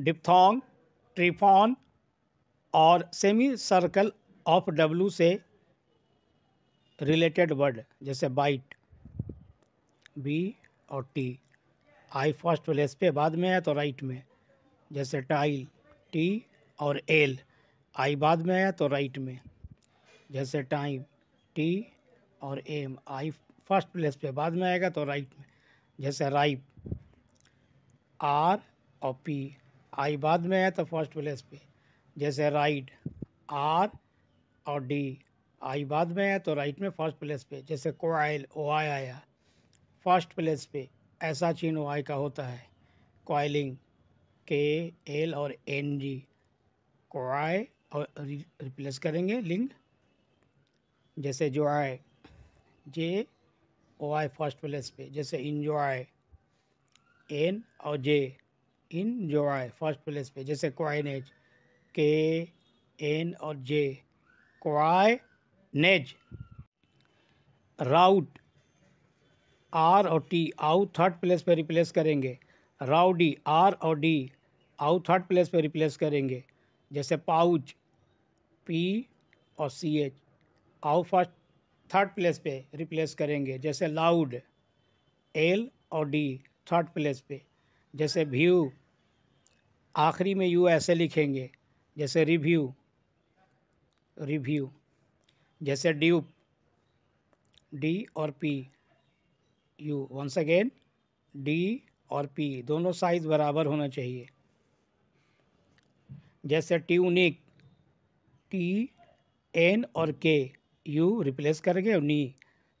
diphthong triphthong और semi circle of W से related word जैसे बाइट बी और टी आई फर्स्ट प्लेस पे बाद में है तो राइट में जैसे टाइल टी और एल आई बाद में है तो राइट में जैसे टाइम टी और एम आई फर्स्ट प्लेस पे बाद में आएगा तो राइट में जैसे राइप आर और पी आई बाद में है तो फर्स्ट प्लेस पे जैसे राइट आर और डी आई बाद में है तो राइट में फर्स्ट प्लेस पे जैसे कोयल ओ आई आया फर्स्ट प्लेस पे ऐसा चीन ओ आई का होता है कोयलिंग के एल और एन जी कोय और रिप्लेस करेंगे लिंग जैसे जो आए जे ओ आई फर्स्ट प्लेस पे जैसे इन जो आए एन और जे इन जो आए फर्स्ट प्लेस पे जैसे क्वाइनेज के एन और जे क्वाइनेज राउट आर और टी आउ थर्ड प्लेस पे रिप्लेस करेंगे राउडी आर और डी आउ थर्ड प्लेस पे रिप्लेस करेंगे जैसे पाउच पी और सी एच आउ फर्स्ट थर्ड प्लेस पे रिप्लेस करेंगे जैसे लाउड एल और डी थर्ड प्लेस पे जैसे व्यू आखिरी में यू ऐसे लिखेंगे जैसे रिव्यू रिव्यू जैसे ड्यूप डी और P U once again D और पी दोनों साइज बराबर होना चाहिए जैसे ट्यूनिक टी एन और के यू रिप्लेस करके और नी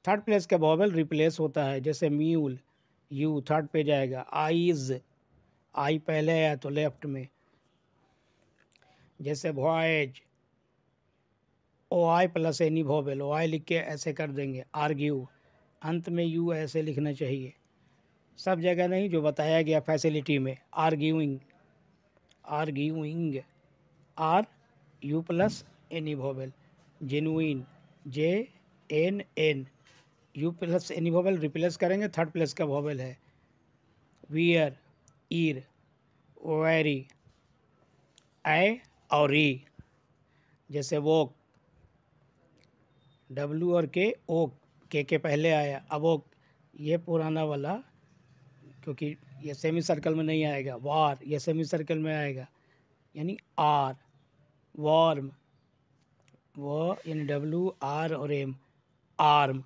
थर्ड प्लेस का बॉबल रिप्लेस होता है जैसे म्यूल यू थर्ड पे जाएगा आईज आई पहले है तो लेफ्ट में जैसे voice O I plus any vowel O I लिख के ऐसे कर देंगे आर्ग्यू अंत में यू ऐसे लिखना चाहिए सब जगह नहीं जो बताया गया फैसिलिटी में arguing arguing R U plus any vowel genuine J N N U plus any vowel replace करेंगे थर्ड प्लस का भोबेल है वीयर ईर वैरी ए और ई जैसे वोक डब्लू और के ओक के के पहले आया अब ओक ये पुराना वाला क्योंकि ये सेमी सर्कल में नहीं आएगा वार ये सेमी सर्कल में आएगा यानी आर वार्म वो यानी डब्ल्यू आर और एम आर्म